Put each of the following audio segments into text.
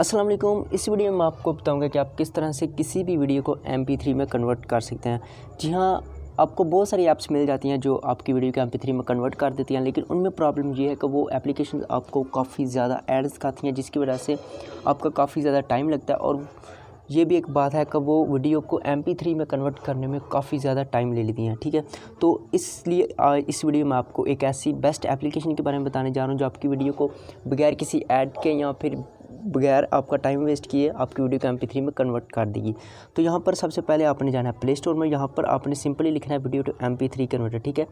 अस्सलाम वालेकुम इस वीडियो में आपको बताऊंगा कि आप किस तरह से किसी भी वीडियो को एम में कन्वर्ट कर सकते हैं जी हाँ आपको बहुत सारी ऐप्स मिल जाती हैं जो आपकी वीडियो के एम में कन्वर्ट कर देती हैं लेकिन उनमें प्रॉब्लम ये है कि वो एप्लीकेशन आपको काफ़ी ज़्यादा एड्स खाती हैं जिसकी वजह से आपका काफ़ी ज़्यादा टाइम लगता है और ये भी एक बात है कि वो वीडियो को एम थ्री में कन्वर्ट करने में काफ़ी ज़्यादा टाइम ले लेती हैं ठीक है तो इसलिए इस वीडियो में आपको एक ऐसी बेस्ट एप्लीकेशन के बारे में बताने जा रहा हूँ जो आपकी वीडियो को बगैर किसी ऐड के या फिर बगैर आपका टाइम वेस्ट किए आपकी वीडियो को एम थ्री में कन्वर्ट कर देगी तो यहाँ पर सबसे पहले आपने जाना है प्ले स्टोर में यहाँ पर आपने सिंपली लिखना है video to M three converter ठीक है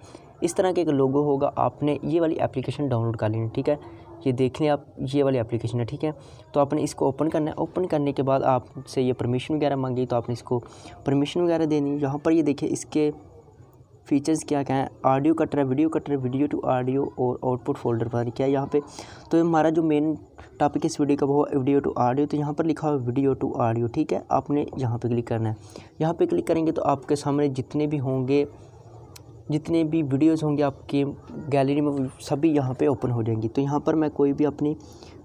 इस तरह के एक लोगो होगा आपने ये वाली एप्लीकेशन डाउनलोड कर लेनी ठीक है ये देख लें आप ये वाली एप्लीकेशन है ठीक है तो आपने इसको ओपन करना है ओपन करने के बाद आपसे ये परमिशन वगैरह मांगी तो आपने इसको परमिशन वगैरह देनी यहाँ पर ये देखिए इसके फीचर्स क्या क्या हैं ऑडियो कट रहा है वीडियो कट रहा है वीडियो टू ऑडियो और आउटपुट फोल्डर पर क्या है यहाँ पे तो हमारा जो मेन टॉपिक इस वीडियो का वो है वीडियो टू ऑडियो तो यहाँ पर लिखा हुआ वीडियो टू ऑडियो ठीक है आपने यहाँ पर क्लिक करना है यहाँ पर क्लिक करेंगे तो आपके सामने जितने भी होंगे जितने भी वीडियोज़ होंगे आपके गैलरी में सभी यहाँ पर ओपन हो जाएंगी तो यहाँ पर मैं कोई भी अपनी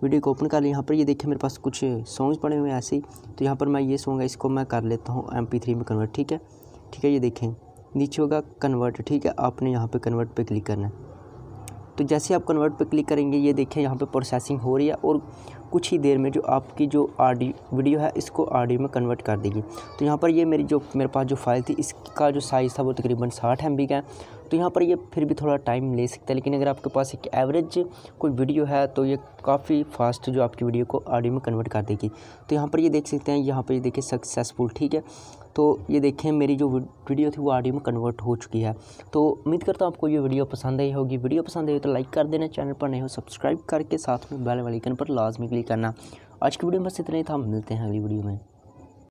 वीडियो को ओपन कर लें यहाँ पर ये देखिए मेरे पास कुछ सॉन्ग्स पड़े हुए हैं ऐसे ही तो यहाँ पर मैं ये सॉन्ग है इसको मैं कर लेता हूँ एम पी थ्री में कन्वर्ट ठीक है ठीक है ये देखें नीचे होगा कन्वर्ट ठीक है आपने यहाँ पे कन्वर्ट पे क्लिक करना है तो जैसे आप कन्वर्ट पे क्लिक करेंगे ये देखें यहाँ पे प्रोसेसिंग हो रही है और कुछ ही देर में जो आपकी जो ऑडियो वीडियो है इसको ऑडियो में कन्वर्ट कर देगी तो यहाँ पर ये मेरी जो मेरे पास जो फाइल थी इसका जो साइज़ था वो तकरीबन साठ एम का है तो यहाँ पर ये फिर भी थोड़ा टाइम ले सकता है लेकिन अगर आपके पास एक एवरेज कोई वीडियो है तो ये काफ़ी फास्ट जो आपकी वीडियो को ऑडियो में कन्वर्ट कर देगी तो यहाँ पर ये देख सकते हैं यहाँ पर ये देखिए सक्सेसफुल ठीक है तो ये देखें मेरी जो वीडियो थी वो ऑडियो में कन्वर्ट हो चुकी है तो उम्मीद करता हूँ आपको ये वीडियो पसंद आई होगी वीडियो पसंद आई तो लाइक कर देना चैनल पर नहीं हो सब्सक्राइब करके साथ में बेल वाले पर लाजमी क्लिक करना आज की वीडियो में बस इतना ही था मिलते हैं अगली वीडियो में